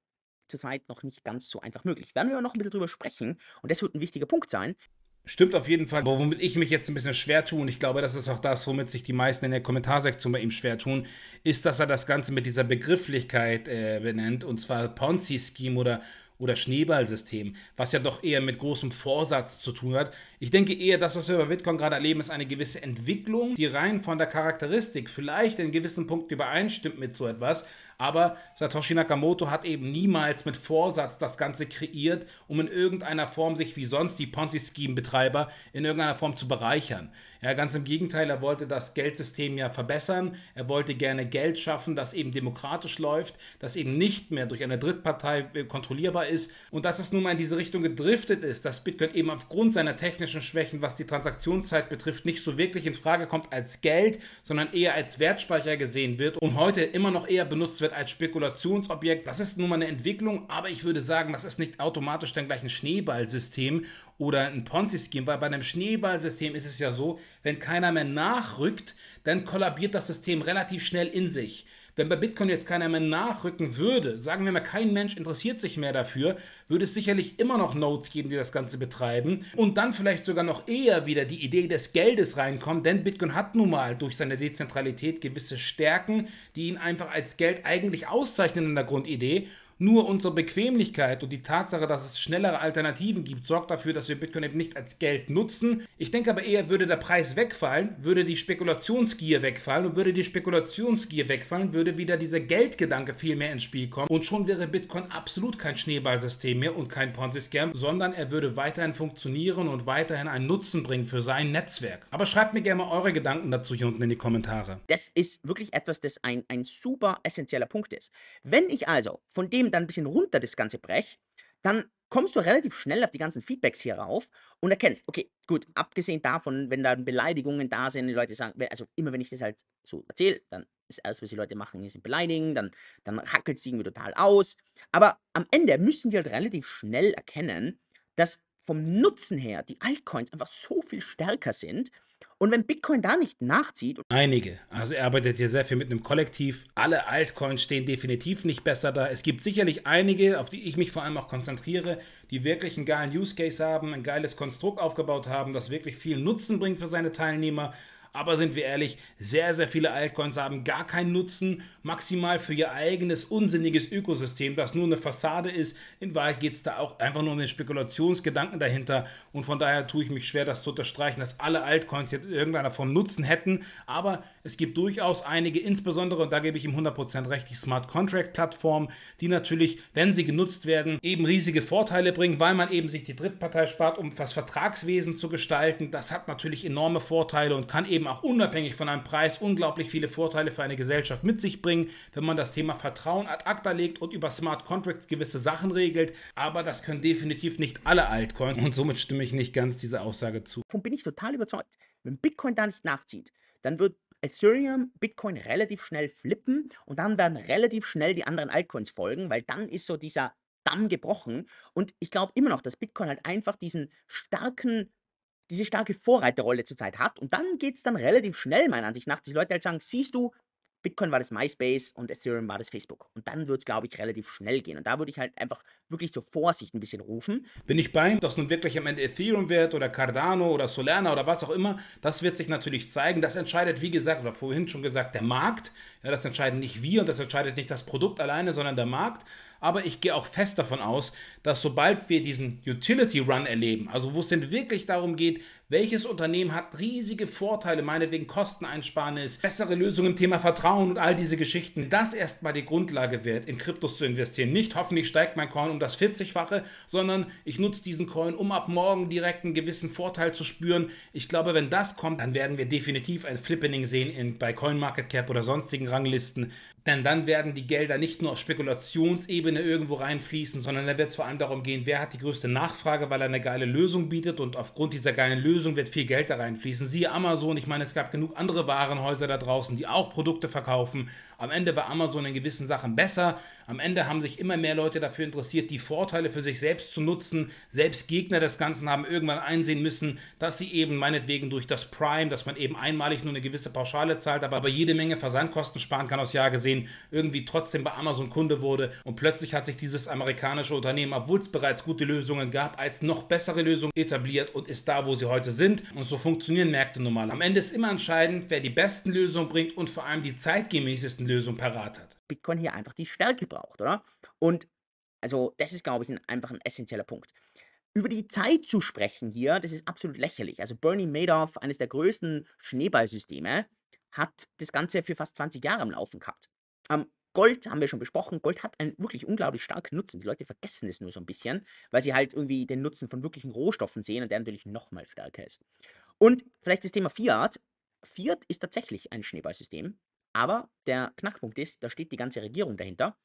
zurzeit noch nicht ganz so einfach möglich. Werden wir aber noch ein bisschen drüber sprechen und das wird ein wichtiger Punkt sein. Stimmt auf jeden Fall, aber womit ich mich jetzt ein bisschen schwer tue, und ich glaube, das ist auch das, womit sich die meisten in der Kommentarsektion bei ihm schwer tun, ist, dass er das Ganze mit dieser Begrifflichkeit äh, benennt, und zwar Ponzi-Scheme oder, oder Schneeballsystem, was ja doch eher mit großem Vorsatz zu tun hat. Ich denke eher, das, was wir bei Bitcoin gerade erleben, ist eine gewisse Entwicklung, die rein von der Charakteristik vielleicht in gewissen Punkten übereinstimmt mit so etwas, aber Satoshi Nakamoto hat eben niemals mit Vorsatz das Ganze kreiert, um in irgendeiner Form sich wie sonst die Ponzi-Scheme-Betreiber in irgendeiner Form zu bereichern. Ja, ganz im Gegenteil, er wollte das Geldsystem ja verbessern. Er wollte gerne Geld schaffen, das eben demokratisch läuft, das eben nicht mehr durch eine Drittpartei äh, kontrollierbar ist. Und dass es nun mal in diese Richtung gedriftet ist, dass Bitcoin eben aufgrund seiner technischen Schwächen, was die Transaktionszeit betrifft, nicht so wirklich in Frage kommt als Geld, sondern eher als Wertspeicher gesehen wird und heute immer noch eher benutzt wird wird als Spekulationsobjekt. Das ist nun mal eine Entwicklung, aber ich würde sagen, das ist nicht automatisch dann gleich ein Schneeballsystem oder ein Ponzi-Scheme, weil bei einem Schneeballsystem ist es ja so, wenn keiner mehr nachrückt, dann kollabiert das System relativ schnell in sich. Wenn bei Bitcoin jetzt keiner mehr nachrücken würde, sagen wir mal, kein Mensch interessiert sich mehr dafür, würde es sicherlich immer noch Nodes geben, die das Ganze betreiben und dann vielleicht sogar noch eher wieder die Idee des Geldes reinkommen, denn Bitcoin hat nun mal durch seine Dezentralität gewisse Stärken, die ihn einfach als Geld eigentlich auszeichnen in der Grundidee nur unsere Bequemlichkeit und die Tatsache, dass es schnellere Alternativen gibt, sorgt dafür, dass wir Bitcoin eben nicht als Geld nutzen. Ich denke aber eher, würde der Preis wegfallen, würde die Spekulationsgier wegfallen und würde die Spekulationsgier wegfallen, würde wieder dieser Geldgedanke viel mehr ins Spiel kommen und schon wäre Bitcoin absolut kein Schneeballsystem mehr und kein Ponzi-Scam, sondern er würde weiterhin funktionieren und weiterhin einen Nutzen bringen für sein Netzwerk. Aber schreibt mir gerne mal eure Gedanken dazu hier unten in die Kommentare. Das ist wirklich etwas, das ein, ein super essentieller Punkt ist. Wenn ich also von dem dann ein bisschen runter, das ganze Brech, dann kommst du relativ schnell auf die ganzen Feedbacks hier rauf und erkennst, okay, gut, abgesehen davon, wenn da Beleidigungen da sind, die Leute sagen, also immer wenn ich das halt so erzähle, dann ist alles, was die Leute machen, ist beleidigen, dann, dann hackelt es irgendwie total aus. Aber am Ende müssen die halt relativ schnell erkennen, dass vom Nutzen her die Altcoins einfach so viel stärker sind, und wenn Bitcoin da nicht nachzieht. Einige. Also er arbeitet hier sehr viel mit einem Kollektiv. Alle Altcoins stehen definitiv nicht besser da. Es gibt sicherlich einige, auf die ich mich vor allem auch konzentriere, die wirklich einen geilen Use Case haben, ein geiles Konstrukt aufgebaut haben, das wirklich viel Nutzen bringt für seine Teilnehmer. Aber sind wir ehrlich, sehr, sehr viele Altcoins haben gar keinen Nutzen, maximal für ihr eigenes unsinniges Ökosystem, das nur eine Fassade ist. In Wahrheit geht es da auch einfach nur um den Spekulationsgedanken dahinter. Und von daher tue ich mich schwer, das zu unterstreichen, dass alle Altcoins jetzt irgendeiner Form Nutzen hätten. Aber es gibt durchaus einige, insbesondere, und da gebe ich ihm 100% recht, die Smart Contract Plattform, die natürlich, wenn sie genutzt werden, eben riesige Vorteile bringen, weil man eben sich die Drittpartei spart, um das Vertragswesen zu gestalten. Das hat natürlich enorme Vorteile und kann eben eben auch unabhängig von einem Preis unglaublich viele Vorteile für eine Gesellschaft mit sich bringen, wenn man das Thema Vertrauen ad acta legt und über Smart Contracts gewisse Sachen regelt. Aber das können definitiv nicht alle Altcoins und somit stimme ich nicht ganz dieser Aussage zu. Davon bin ich total überzeugt. Wenn Bitcoin da nicht nachzieht, dann wird Ethereum, Bitcoin relativ schnell flippen und dann werden relativ schnell die anderen Altcoins folgen, weil dann ist so dieser Damm gebrochen. Und ich glaube immer noch, dass Bitcoin halt einfach diesen starken diese starke Vorreiterrolle zurzeit hat. Und dann geht es dann relativ schnell, meiner Ansicht nach, dass die Leute halt sagen, siehst du, Bitcoin war das MySpace und Ethereum war das Facebook. Und dann wird es, glaube ich, relativ schnell gehen. Und da würde ich halt einfach wirklich zur Vorsicht ein bisschen rufen. Bin ich bei, dass nun wirklich am Ende Ethereum wird oder Cardano oder Solana oder was auch immer, das wird sich natürlich zeigen. Das entscheidet, wie gesagt, oder vorhin schon gesagt, der Markt. Ja, das entscheiden nicht wir und das entscheidet nicht das Produkt alleine, sondern der Markt aber ich gehe auch fest davon aus, dass sobald wir diesen Utility Run erleben, also wo es denn wirklich darum geht, welches Unternehmen hat riesige Vorteile, meinetwegen Kosteneinsparnis, bessere Lösungen im Thema Vertrauen und all diese Geschichten, das erstmal die Grundlage wird, in Kryptos zu investieren. Nicht hoffentlich steigt mein Coin um das 40-fache, sondern ich nutze diesen Coin, um ab morgen direkt einen gewissen Vorteil zu spüren. Ich glaube, wenn das kommt, dann werden wir definitiv ein Flippening sehen in, bei CoinMarketCap oder sonstigen Ranglisten, denn dann werden die Gelder nicht nur auf Spekulationsebene Ebene irgendwo reinfließen, sondern da wird es vor allem darum gehen, wer hat die größte Nachfrage, weil er eine geile Lösung bietet und aufgrund dieser geilen Lösung wird viel Geld da reinfließen. Siehe Amazon, ich meine, es gab genug andere Warenhäuser da draußen, die auch Produkte verkaufen. Am Ende war Amazon in gewissen Sachen besser. Am Ende haben sich immer mehr Leute dafür interessiert, die Vorteile für sich selbst zu nutzen. Selbst Gegner des Ganzen haben irgendwann einsehen müssen, dass sie eben meinetwegen durch das Prime, dass man eben einmalig nur eine gewisse Pauschale zahlt, aber, aber jede Menge Versandkosten sparen kann, aus Jahr gesehen, irgendwie trotzdem bei Amazon Kunde wurde und plötzlich plötzlich hat sich dieses amerikanische Unternehmen, obwohl es bereits gute Lösungen gab, als noch bessere Lösung etabliert und ist da, wo sie heute sind. Und so funktionieren Märkte nun mal. Am Ende ist immer entscheidend, wer die besten Lösungen bringt und vor allem die zeitgemäßesten Lösungen parat hat. Bitcoin hier einfach die Stärke braucht, oder? Und also das ist, glaube ich, ein, einfach ein essentieller Punkt. Über die Zeit zu sprechen hier, das ist absolut lächerlich. Also Bernie Madoff, eines der größten Schneeballsysteme, hat das Ganze für fast 20 Jahre im Laufen gehabt. Ähm, Gold haben wir schon besprochen. Gold hat einen wirklich unglaublich starken Nutzen. Die Leute vergessen es nur so ein bisschen, weil sie halt irgendwie den Nutzen von wirklichen Rohstoffen sehen und der natürlich nochmal stärker ist. Und vielleicht das Thema Fiat. Fiat ist tatsächlich ein Schneeballsystem, aber der Knackpunkt ist, da steht die ganze Regierung dahinter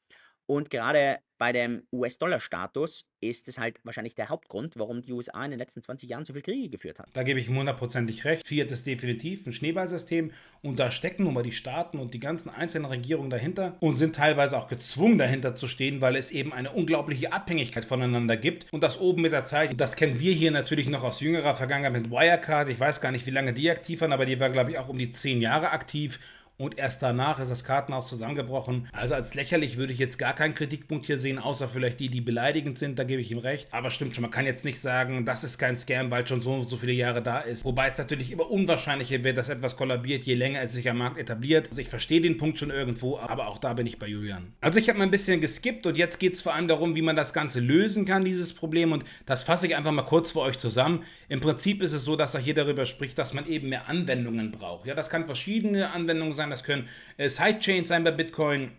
und gerade bei dem US-Dollar-Status ist es halt wahrscheinlich der Hauptgrund, warum die USA in den letzten 20 Jahren so viel Kriege geführt hat. Da gebe ich hundertprozentig recht. Fiat ist definitiv ein Schneeballsystem und da stecken nun mal die Staaten und die ganzen einzelnen Regierungen dahinter und sind teilweise auch gezwungen dahinter zu stehen, weil es eben eine unglaubliche Abhängigkeit voneinander gibt und das oben mit der Zeit, das kennen wir hier natürlich noch aus jüngerer Vergangenheit mit Wirecard. Ich weiß gar nicht, wie lange die aktiv waren, aber die war glaube ich auch um die 10 Jahre aktiv und erst danach ist das Kartenhaus zusammengebrochen. Also als lächerlich würde ich jetzt gar keinen Kritikpunkt hier sehen, außer vielleicht die, die beleidigend sind, da gebe ich ihm recht. Aber stimmt schon, man kann jetzt nicht sagen, das ist kein Scam, weil schon so und so viele Jahre da ist. Wobei es natürlich immer unwahrscheinlicher wird, dass etwas kollabiert, je länger es sich am Markt etabliert. Also ich verstehe den Punkt schon irgendwo, aber auch da bin ich bei Julian. Also ich habe mal ein bisschen geskippt und jetzt geht es vor allem darum, wie man das Ganze lösen kann, dieses Problem. Und das fasse ich einfach mal kurz für euch zusammen. Im Prinzip ist es so, dass er hier darüber spricht, dass man eben mehr Anwendungen braucht. Ja, das kann verschiedene Anwendungen sein sein, das können äh, Sidechains sein bei Bitcoin.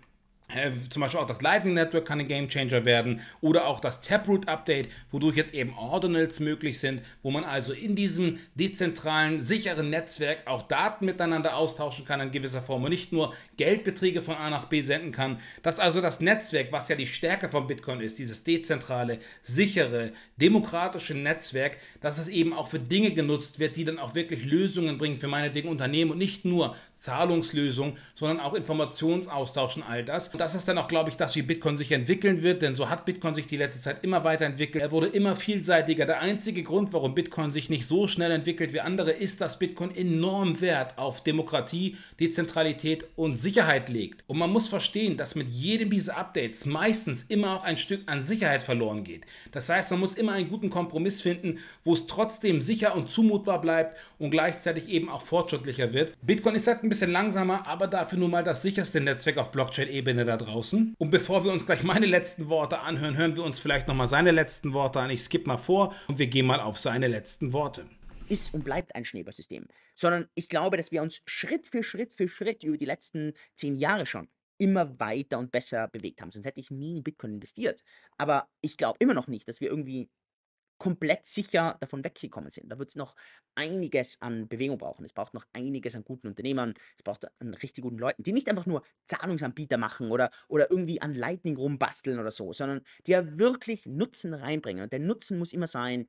Äh, zum Beispiel auch das Lightning Network kann ein Gamechanger werden oder auch das Taproot Update, wodurch jetzt eben Ordinals möglich sind, wo man also in diesem dezentralen, sicheren Netzwerk auch Daten miteinander austauschen kann in gewisser Form und nicht nur Geldbeträge von A nach B senden kann. Dass also das Netzwerk, was ja die Stärke von Bitcoin ist, dieses dezentrale, sichere, demokratische Netzwerk, dass es eben auch für Dinge genutzt wird, die dann auch wirklich Lösungen bringen für meinetwegen Unternehmen und nicht nur Zahlungslösungen, sondern auch Informationsaustausch und all das. Und das ist dann auch, glaube ich, das, wie Bitcoin sich entwickeln wird, denn so hat Bitcoin sich die letzte Zeit immer weiterentwickelt. Er wurde immer vielseitiger. Der einzige Grund, warum Bitcoin sich nicht so schnell entwickelt wie andere, ist, dass Bitcoin enorm Wert auf Demokratie, Dezentralität und Sicherheit legt. Und man muss verstehen, dass mit jedem dieser Updates meistens immer auch ein Stück an Sicherheit verloren geht. Das heißt, man muss immer einen guten Kompromiss finden, wo es trotzdem sicher und zumutbar bleibt und gleichzeitig eben auch fortschrittlicher wird. Bitcoin ist halt ein bisschen langsamer, aber dafür nun mal das sicherste Netzwerk auf Blockchain-Ebene da draußen. Und bevor wir uns gleich meine letzten Worte anhören, hören wir uns vielleicht nochmal seine letzten Worte an. Ich skippe mal vor und wir gehen mal auf seine letzten Worte ist und bleibt ein Schneeballsystem, sondern ich glaube, dass wir uns Schritt für Schritt für Schritt über die letzten zehn Jahre schon immer weiter und besser bewegt haben. Sonst hätte ich nie in Bitcoin investiert. Aber ich glaube immer noch nicht, dass wir irgendwie komplett sicher davon weggekommen sind. Da wird es noch einiges an Bewegung brauchen. Es braucht noch einiges an guten Unternehmern. Es braucht an richtig guten Leuten, die nicht einfach nur Zahlungsanbieter machen oder, oder irgendwie an Lightning rumbasteln oder so, sondern die ja wirklich Nutzen reinbringen. Und der Nutzen muss immer sein,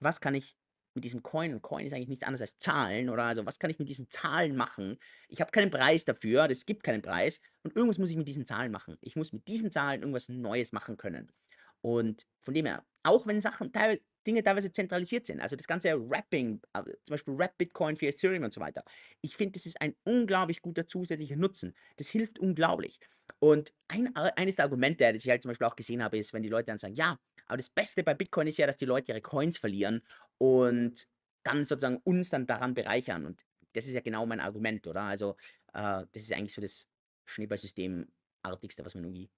was kann ich mit diesem Coin, und Coin ist eigentlich nichts anderes als Zahlen, oder also was kann ich mit diesen Zahlen machen? Ich habe keinen Preis dafür, es gibt keinen Preis und irgendwas muss ich mit diesen Zahlen machen. Ich muss mit diesen Zahlen irgendwas Neues machen können. Und von dem her, auch wenn Sachen, teil, Dinge teilweise zentralisiert sind, also das ganze Wrapping, äh, zum Beispiel Wrap Bitcoin für Ethereum und so weiter, ich finde, das ist ein unglaublich guter zusätzlicher Nutzen. Das hilft unglaublich. Und ein, äh, eines der Argumente, das ich halt zum Beispiel auch gesehen habe, ist, wenn die Leute dann sagen, ja, aber das Beste bei Bitcoin ist ja, dass die Leute ihre Coins verlieren und dann sozusagen uns dann daran bereichern. Und das ist ja genau mein Argument, oder? Also äh, das ist eigentlich so das Schneeballsystemartigste, was man irgendwie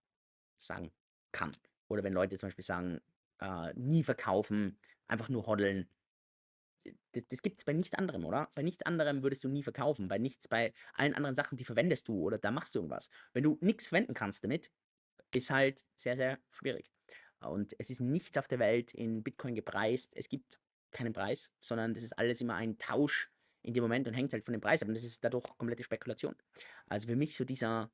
sagen kann. Oder wenn Leute zum Beispiel sagen, äh, nie verkaufen, einfach nur hodeln. Das, das gibt es bei nichts anderem, oder? Bei nichts anderem würdest du nie verkaufen. Bei nichts, bei allen anderen Sachen, die verwendest du oder da machst du irgendwas. Wenn du nichts verwenden kannst damit, ist halt sehr, sehr schwierig. Und es ist nichts auf der Welt in Bitcoin gepreist. Es gibt keinen Preis, sondern das ist alles immer ein Tausch in dem Moment und hängt halt von dem Preis ab. Und das ist dadurch komplette Spekulation. Also für mich so dieser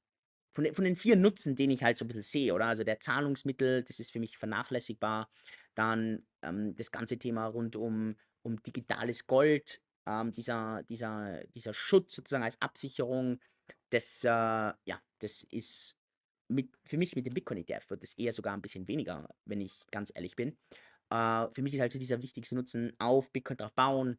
von, den, von den vier Nutzen, den ich halt so ein bisschen sehe, oder? Also der Zahlungsmittel, das ist für mich vernachlässigbar. Dann ähm, das ganze Thema rund um, um digitales Gold, ähm, dieser, dieser, dieser Schutz sozusagen als Absicherung, das, äh, ja, das ist mit, für mich mit dem Bitcoin-ETF wird das eher sogar ein bisschen weniger, wenn ich ganz ehrlich bin. Äh, für mich ist halt so dieser wichtigste Nutzen auf Bitcoin drauf bauen,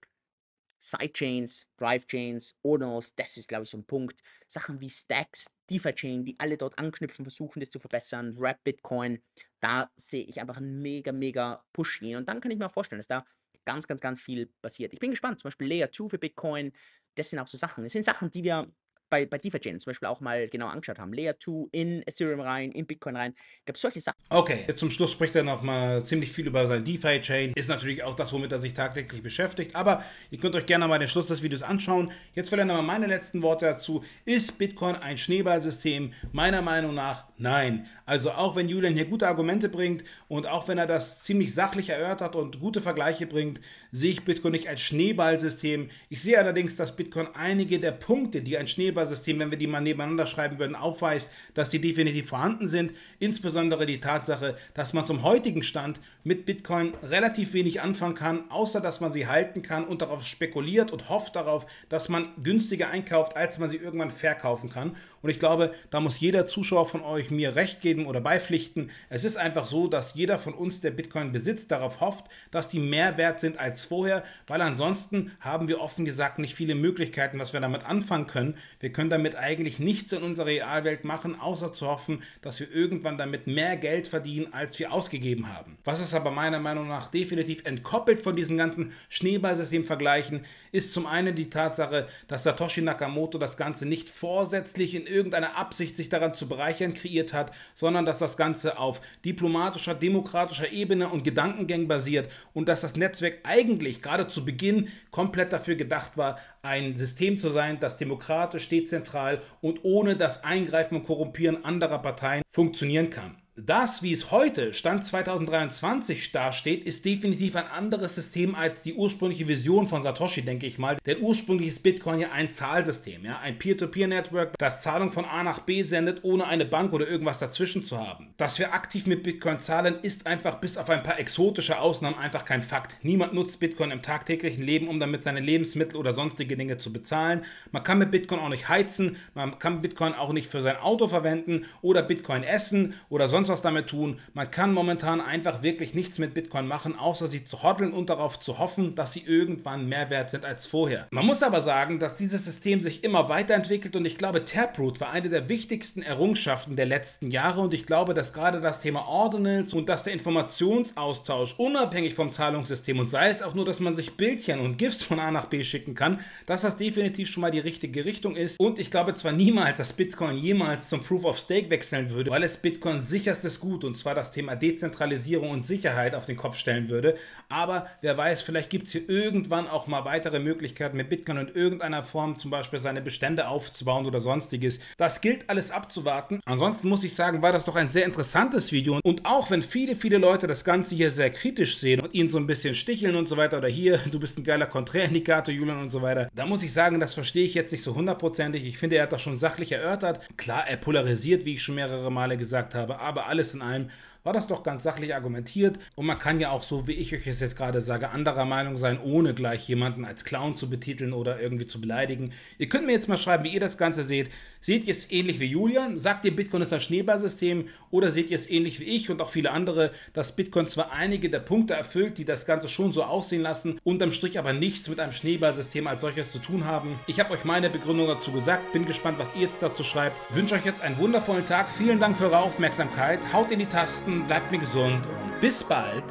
Sidechains, Drivechains, Ordinals, das ist, glaube ich, so ein Punkt. Sachen wie Stacks, DeFi-Chain, die alle dort anknüpfen, versuchen, das zu verbessern. Rap Bitcoin, da sehe ich einfach einen mega, mega Push hin. Und dann kann ich mir auch vorstellen, dass da ganz, ganz, ganz viel passiert. Ich bin gespannt. Zum Beispiel Layer 2 für Bitcoin, das sind auch so Sachen. Das sind Sachen, die wir bei, bei DeFi-Chains zum Beispiel auch mal genau angeschaut haben. Layer 2 in Ethereum rein, in Bitcoin rein. Gab solche Sachen. Okay, jetzt zum Schluss spricht er noch mal ziemlich viel über seine DeFi-Chain. Ist natürlich auch das, womit er sich tagtäglich beschäftigt. Aber ihr könnt euch gerne mal den Schluss des Videos anschauen. Jetzt vielleicht nochmal meine letzten Worte dazu. Ist Bitcoin ein Schneeballsystem? Meiner Meinung nach Nein, also auch wenn Julian hier gute Argumente bringt und auch wenn er das ziemlich sachlich erörtert und gute Vergleiche bringt, sehe ich Bitcoin nicht als Schneeballsystem. Ich sehe allerdings, dass Bitcoin einige der Punkte, die ein Schneeballsystem, wenn wir die mal nebeneinander schreiben würden, aufweist, dass die definitiv vorhanden sind. Insbesondere die Tatsache, dass man zum heutigen Stand mit Bitcoin relativ wenig anfangen kann, außer dass man sie halten kann und darauf spekuliert und hofft darauf, dass man günstiger einkauft, als man sie irgendwann verkaufen kann. Und ich glaube, da muss jeder Zuschauer von euch mir recht geben oder beipflichten. Es ist einfach so, dass jeder von uns, der Bitcoin besitzt, darauf hofft, dass die mehr wert sind als vorher, weil ansonsten haben wir offen gesagt nicht viele Möglichkeiten, was wir damit anfangen können. Wir können damit eigentlich nichts in unserer Realwelt machen, außer zu hoffen, dass wir irgendwann damit mehr Geld verdienen, als wir ausgegeben haben. Was ist aber meiner Meinung nach definitiv entkoppelt von diesen ganzen Schneeballsystem-Vergleichen, ist zum einen die Tatsache, dass Satoshi Nakamoto das Ganze nicht vorsätzlich in irgendeiner Absicht, sich daran zu bereichern, kreiert hat, sondern dass das Ganze auf diplomatischer, demokratischer Ebene und Gedankengängen basiert und dass das Netzwerk eigentlich gerade zu Beginn komplett dafür gedacht war, ein System zu sein, das demokratisch, dezentral und ohne das Eingreifen und Korrumpieren anderer Parteien funktionieren kann das, wie es heute, Stand 2023 dasteht, ist definitiv ein anderes System als die ursprüngliche Vision von Satoshi, denke ich mal. Denn ursprünglich ist Bitcoin ja ein Zahlsystem, ja? ein Peer-to-Peer-Network, das Zahlung von A nach B sendet, ohne eine Bank oder irgendwas dazwischen zu haben. Dass wir aktiv mit Bitcoin zahlen, ist einfach bis auf ein paar exotische Ausnahmen einfach kein Fakt. Niemand nutzt Bitcoin im tagtäglichen Leben, um damit seine Lebensmittel oder sonstige Dinge zu bezahlen. Man kann mit Bitcoin auch nicht heizen, man kann Bitcoin auch nicht für sein Auto verwenden oder Bitcoin essen oder sonst sonst was damit tun. Man kann momentan einfach wirklich nichts mit Bitcoin machen, außer sie zu hoddeln und darauf zu hoffen, dass sie irgendwann mehr wert sind als vorher. Man muss aber sagen, dass dieses System sich immer weiterentwickelt und ich glaube, Taproot war eine der wichtigsten Errungenschaften der letzten Jahre und ich glaube, dass gerade das Thema Ordinals und dass der Informationsaustausch unabhängig vom Zahlungssystem und sei es auch nur, dass man sich Bildchen und GIFs von A nach B schicken kann, dass das definitiv schon mal die richtige Richtung ist und ich glaube zwar niemals, dass Bitcoin jemals zum Proof of Stake wechseln würde, weil es Bitcoin sicher sicherstes Gut, und zwar das Thema Dezentralisierung und Sicherheit, auf den Kopf stellen würde. Aber wer weiß, vielleicht gibt es hier irgendwann auch mal weitere Möglichkeiten, mit Bitcoin in irgendeiner Form zum Beispiel seine Bestände aufzubauen oder sonstiges. Das gilt alles abzuwarten. Ansonsten muss ich sagen, war das doch ein sehr interessantes Video. Und auch wenn viele, viele Leute das Ganze hier sehr kritisch sehen und ihn so ein bisschen sticheln und so weiter, oder hier, du bist ein geiler Konträrindikator, Julian und so weiter, da muss ich sagen, das verstehe ich jetzt nicht so hundertprozentig. Ich finde, er hat das schon sachlich erörtert. Klar, er polarisiert, wie ich schon mehrere Male gesagt habe, aber aber alles in allem war das doch ganz sachlich argumentiert und man kann ja auch so, wie ich euch es jetzt gerade sage, anderer Meinung sein, ohne gleich jemanden als Clown zu betiteln oder irgendwie zu beleidigen. Ihr könnt mir jetzt mal schreiben, wie ihr das Ganze seht. Seht ihr es ähnlich wie Julian? Sagt ihr, Bitcoin ist ein Schneeballsystem oder seht ihr es ähnlich wie ich und auch viele andere, dass Bitcoin zwar einige der Punkte erfüllt, die das Ganze schon so aussehen lassen, unterm Strich aber nichts mit einem Schneeballsystem als solches zu tun haben? Ich habe euch meine Begründung dazu gesagt, bin gespannt, was ihr jetzt dazu schreibt. Wünsche euch jetzt einen wundervollen Tag, vielen Dank für eure Aufmerksamkeit, haut in die Tasten, bleibt mir gesund und bis bald.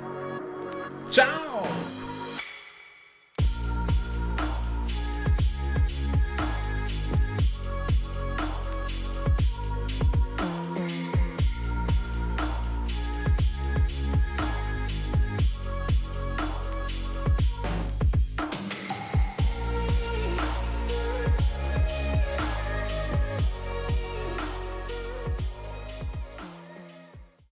Ciao!